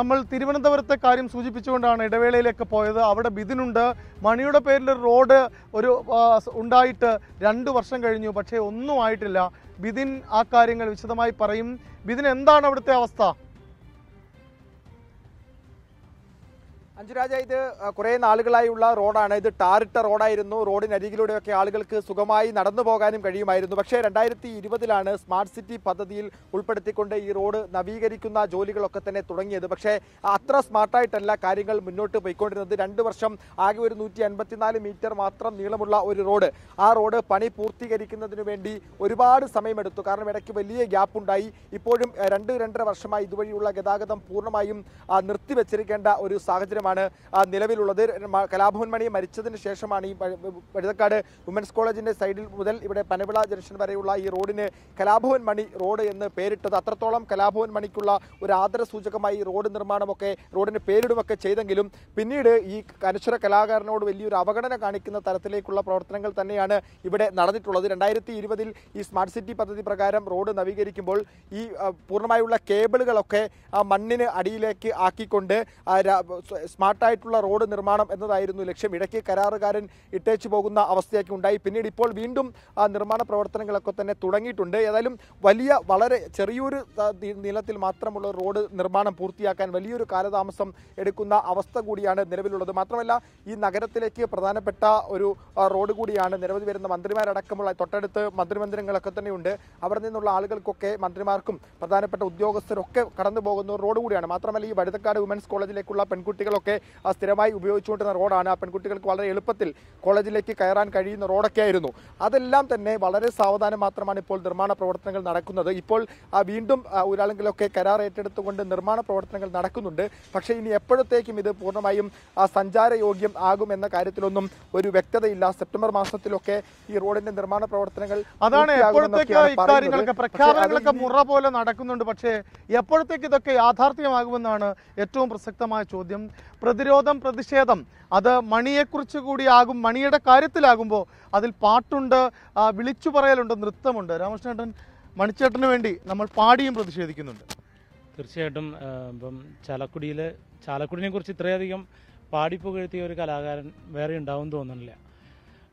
നമ്മൾ തിരുവനന്തപുരത്തെ കാര്യം സൂചിപ്പിച്ചുകൊണ്ടാണ് ഇടവേളയിലേക്ക് പോയത് അവിടെ ബിദിനുണ്ട് മണിയുടെ പേരിൽ റോഡ് ഒരു ഉണ്ടായിട്ട് രണ്ട് വർഷം കഴിഞ്ഞു പക്ഷേ ഒന്നും ആയിട്ടില്ല ബിദിൻ ആ കാര്യങ്ങൾ വിശദമായി പറയും ബിദിൻ എന്താണ് അവിടുത്തെ അവസ്ഥ അഞ്ചുരാജ ഇത് കുറേ നാളുകളായുള്ള റോഡാണ് ഇത് ടാറിട്ട റോഡായിരുന്നു റോഡിനരികിലൂടെയൊക്കെ ആളുകൾക്ക് സുഖമായി നടന്നു പോകാനും കഴിയുമായിരുന്നു പക്ഷേ രണ്ടായിരത്തി ഇരുപതിലാണ് സ്മാർട്ട് സിറ്റി പദ്ധതിയിൽ ഉൾപ്പെടുത്തിക്കൊണ്ട് ഈ റോഡ് നവീകരിക്കുന്ന ജോലികളൊക്കെ തന്നെ തുടങ്ങിയത് പക്ഷേ അത്ര സ്മാർട്ടായിട്ടല്ല കാര്യങ്ങൾ മുന്നോട്ട് പോയിക്കൊണ്ടിരുന്നത് രണ്ട് വർഷം ആകെ ഒരു നൂറ്റി അൻപത്തിനാല് മീറ്റർ മാത്രം നീളമുള്ള ഒരു റോഡ് ആ റോഡ് പണി പൂർത്തീകരിക്കുന്നതിന് വേണ്ടി ഒരുപാട് സമയമെടുത്തു കാരണം ഇടയ്ക്ക് വലിയ ഗ്യാപ്പ് ഉണ്ടായി ഇപ്പോഴും രണ്ട് രണ്ടര വർഷമായി ഇതുവഴിയുള്ള ഗതാഗതം പൂർണ്ണമായും നിർത്തിവെച്ചിരിക്കേണ്ട ഒരു സാഹചര്യമാണ് സാഹചര്യമാണ് നിലവിലുള്ളത് കലാഭവൻ മണി മരിച്ചതിന് ശേഷമാണ് ഈ വഴുതക്കാട് വുമൻസ് കോളേജിൻ്റെ സൈഡിൽ മുതൽ ഇവിടെ പനവിള ജംഗ്ഷൻ വരെയുള്ള ഈ റോഡിന് കലാഭവൻ മണി റോഡ് എന്ന് പേരിട്ടത് അത്രത്തോളം കലാഭവൻ മണിക്കുള്ള ഒരു ആദര സൂചകമായി റോഡ് നിർമ്മാണമൊക്കെ റോഡിന് പേരിടുമൊക്കെ ചെയ്തെങ്കിലും പിന്നീട് ഈ അനശ്വര കലാകാരനോട് വലിയൊരു അവഗണന കാണിക്കുന്ന തരത്തിലേക്കുള്ള പ്രവർത്തനങ്ങൾ തന്നെയാണ് ഇവിടെ നടന്നിട്ടുള്ളത് രണ്ടായിരത്തി ഇരുപതിൽ ഈ സ്മാർട്ട് സിറ്റി പദ്ധതി പ്രകാരം റോഡ് നവീകരിക്കുമ്പോൾ ഈ പൂർണ്ണമായുള്ള കേബിളുകളൊക്കെ മണ്ണിന് അടിയിലേക്ക് ആക്കിക്കൊണ്ട് സ്മാർട്ടായിട്ടുള്ള റോഡ് നിർമ്മാണം എന്നതായിരുന്നു ലക്ഷ്യം ഇടയ്ക്ക് കരാറുകാരൻ ഇട്ടേച്ചു പോകുന്ന അവസ്ഥയൊക്കെ ഉണ്ടായി പിന്നീട് ഇപ്പോൾ വീണ്ടും ആ നിർമ്മാണ പ്രവർത്തനങ്ങളൊക്കെ തന്നെ തുടങ്ങിയിട്ടുണ്ട് ഏതായാലും വലിയ വളരെ ചെറിയൊരു നീളത്തിൽ മാത്രമുള്ള റോഡ് നിർമ്മാണം പൂർത്തിയാക്കാൻ വലിയൊരു കാലതാമസം എടുക്കുന്ന അവസ്ഥ കൂടിയാണ് നിലവിലുള്ളത് മാത്രമല്ല ഈ നഗരത്തിലേക്ക് പ്രധാനപ്പെട്ട ഒരു റോഡ് കൂടിയാണ് നിരവധി വരുന്ന മന്ത്രിമാരടക്കമുള്ള തൊട്ടടുത്ത് മന്ത്രിമന്ദിരങ്ങളൊക്കെ തന്നെയുണ്ട് അവിടെ നിന്നുള്ള ആളുകൾക്കൊക്കെ മന്ത്രിമാർക്കും പ്രധാനപ്പെട്ട ഉദ്യോഗസ്ഥരൊക്കെ കടന്നു പോകുന്ന റോഡ് കൂടിയാണ് മാത്രമല്ല ഈ വഴുതക്കാട് വിമൻസ് കോളേജിലേക്കുള്ള പെൺകുട്ടികളൊക്കെ ഒക്കെ സ്ഥിരമായി ഉപയോഗിച്ചുകൊണ്ടിരുന്ന റോഡാണ് ആ പെൺകുട്ടികൾക്ക് വളരെ എളുപ്പത്തിൽ കോളേജിലേക്ക് കയറാൻ കഴിയുന്ന റോഡൊക്കെ ആയിരുന്നു അതെല്ലാം തന്നെ വളരെ സാവധാനം മാത്രമാണ് ഇപ്പോൾ നിർമ്മാണ പ്രവർത്തനങ്ങൾ നടക്കുന്നത് ഇപ്പോൾ വീണ്ടും ഒരാളെങ്കിലൊക്കെ കരാർ ഏറ്റെടുത്തുകൊണ്ട് നിർമ്മാണ പ്രവർത്തനങ്ങൾ നടക്കുന്നുണ്ട് പക്ഷേ ഇനി എപ്പോഴത്തേക്കും ഇത് പൂർണ്ണമായും സഞ്ചാരയോഗ്യം ആകുമെന്ന കാര്യത്തിലൊന്നും ഒരു വ്യക്തതയില്ല സെപ്റ്റംബർ മാസത്തിലൊക്കെ ഈ റോഡിന്റെ നിർമ്മാണ പ്രവർത്തനങ്ങൾ അതാണ് ഇക്കാര്യങ്ങളൊക്കെ പ്രഖ്യാപനങ്ങളൊക്കെ മുറ പോലെ നടക്കുന്നുണ്ട് പക്ഷേ എപ്പോഴത്തേക്ക് ഇതൊക്കെ യാഥാർത്ഥ്യമാകുമെന്നാണ് ഏറ്റവും പ്രസക്തമായ ചോദ്യം പ്രതിരോധം പ്രതിഷേധം അത് മണിയെക്കുറിച്ച് ആകും മണിയുടെ കാര്യത്തിലാകുമ്പോൾ അതിൽ പാട്ടുണ്ട് വിളിച്ചു പറയലുണ്ട് നൃത്തമുണ്ട് രാമകൃഷ്ണേട്ടൻ മണിച്ചേട്ടന് വേണ്ടി നമ്മൾ പാടിയും പ്രതിഷേധിക്കുന്നുണ്ട് തീർച്ചയായിട്ടും ഇപ്പം ചാലക്കുടിയിൽ ചാലക്കുടിനെ കുറിച്ച് ഇത്രയധികം പാടിപ്പുകഴ്ത്തിയ ഒരു കലാകാരൻ വേറെ ഉണ്ടാവും തോന്നുന്നില്ല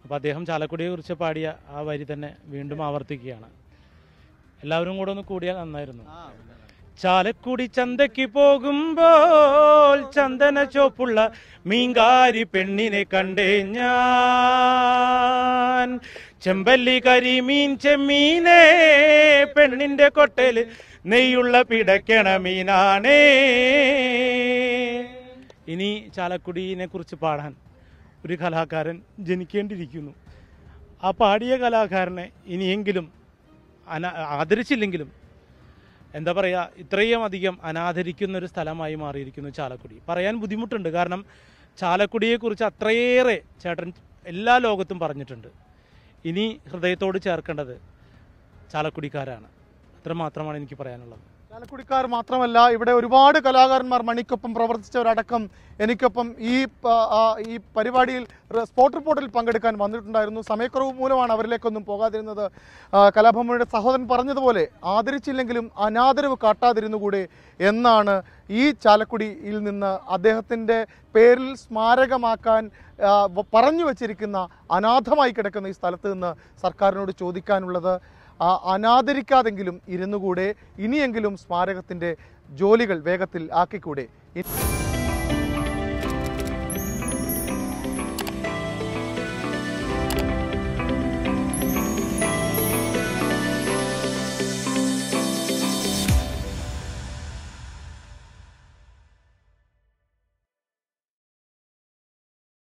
അപ്പോൾ അദ്ദേഹം ചാലക്കുടിയെക്കുറിച്ച് പാടിയ ആ വരി തന്നെ വീണ്ടും ആവർത്തിക്കുകയാണ് എല്ലാവരും കൂടെ ഒന്ന് കൂടിയാൽ നന്നായിരുന്നു ചാലക്കുടി ചന്തയ്ക്ക് പോകുമ്പോൾ ചന്ദന ചോപ്പുള്ള മീങ്കാരി പെണ്ണിനെ കണ്ടേ ഞാൻ ചെമ്പല്ലി കരിമീൻ ചെമ്മീനേ പെണ്ണിന്റെ കൊട്ടയിൽ നെയ്യുള്ള പിടക്കണ മീനാണേ ഇനി ചാലക്കുടിയെ കുറിച്ച് പാടാൻ ഒരു കലാകാരൻ ജനിക്കേണ്ടിയിരിക്കുന്നു ആ പാടിയ കലാകാരനെ ഇനിയെങ്കിലും ആദരിച്ചില്ലെങ്കിലും എന്താ പറയുക ഇത്രയും അധികം അനാദരിക്കുന്ന ഒരു സ്ഥലമായി മാറിയിരിക്കുന്നു ചാലക്കുടി പറയാൻ ബുദ്ധിമുട്ടുണ്ട് കാരണം ചാലക്കുടിയെക്കുറിച്ച് അത്രയേറെ ചേട്ടൻ എല്ലാ ലോകത്തും പറഞ്ഞിട്ടുണ്ട് ഇനി ഹൃദയത്തോട് ചേർക്കേണ്ടത് ചാലക്കുടിക്കാരാണ് അത്രമാത്രമാണ് എനിക്ക് പറയാനുള്ളത് ചാലക്കുടിക്കാർ മാത്രമല്ല ഇവിടെ ഒരുപാട് കലാകാരന്മാർ മണിക്കൊപ്പം പ്രവർത്തിച്ചവരടക്കം എനിക്കൊപ്പം ഈ ഈ പരിപാടിയിൽ സ്പോട്ട് റിപ്പോർട്ടിൽ പങ്കെടുക്കാൻ വന്നിട്ടുണ്ടായിരുന്നു സമയക്കുറവ് മൂലമാണ് അവരിലേക്കൊന്നും പോകാതിരുന്നത് കലാഭവനയുടെ സഹോദരൻ പറഞ്ഞതുപോലെ ആദരിച്ചില്ലെങ്കിലും അനാദരവ് കാട്ടാതിരുന്നുകൂടെ എന്നാണ് ഈ ചാലക്കുടിയിൽ നിന്ന് അദ്ദേഹത്തിൻ്റെ പേരിൽ സ്മാരകമാക്കാൻ പറഞ്ഞു വച്ചിരിക്കുന്ന അനാഥമായി കിടക്കുന്ന ഈ സ്ഥലത്ത് നിന്ന് സർക്കാരിനോട് ചോദിക്കാനുള്ളത് അനാദരിക്കാതെങ്കിലും ഇരുന്നുകൂടെ ഇനിയെങ്കിലും സ്മാരകത്തിൻ്റെ ജോലികൾ വേഗത്തിൽ ആക്കിക്കൂടെ